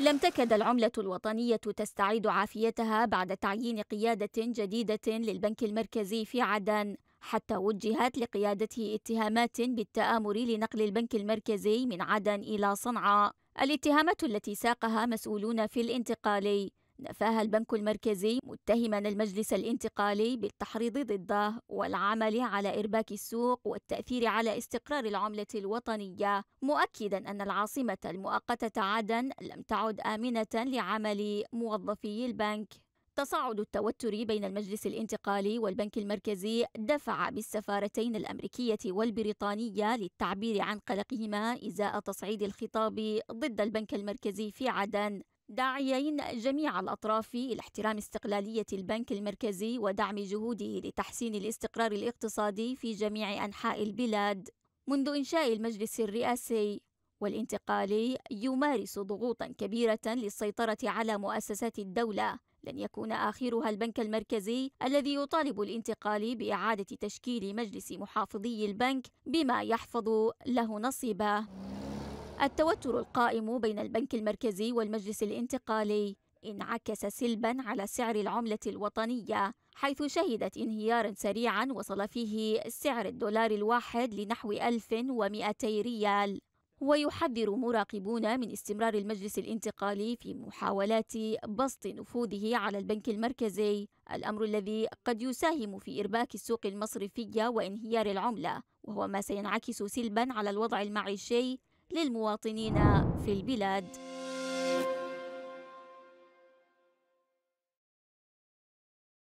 لم تكد العملة الوطنية تستعيد عافيتها بعد تعيين قيادة جديدة للبنك المركزي في عدن حتى وجهت لقيادته اتهامات بالتآمر لنقل البنك المركزي من عدن إلى صنعاء الاتهامات التي ساقها مسؤولون في الانتقالي نفاها البنك المركزي متهما المجلس الانتقالي بالتحريض ضده والعمل على ارباك السوق والتاثير على استقرار العمله الوطنيه مؤكدا ان العاصمه المؤقته عدن لم تعد امنه لعمل موظفي البنك تصاعد التوتر بين المجلس الانتقالي والبنك المركزي دفع بالسفارتين الامريكيه والبريطانيه للتعبير عن قلقهما ازاء تصعيد الخطاب ضد البنك المركزي في عدن داعيين جميع الأطراف إلى احترام استقلالية البنك المركزي ودعم جهوده لتحسين الاستقرار الاقتصادي في جميع أنحاء البلاد منذ إنشاء المجلس الرئاسي والانتقالي يمارس ضغوطا كبيرة للسيطرة على مؤسسات الدولة لن يكون آخرها البنك المركزي الذي يطالب الانتقال بإعادة تشكيل مجلس محافظي البنك بما يحفظ له نصيبه التوتر القائم بين البنك المركزي والمجلس الانتقالي انعكس سلبا على سعر العملة الوطنية حيث شهدت انهيارا سريعا وصل فيه سعر الدولار الواحد لنحو 1200 ريال ويحذر مراقبون من استمرار المجلس الانتقالي في محاولات بسط نفوذه على البنك المركزي الأمر الذي قد يساهم في إرباك السوق المصرفية وانهيار العملة وهو ما سينعكس سلبا على الوضع المعيشي للمواطنين في البلاد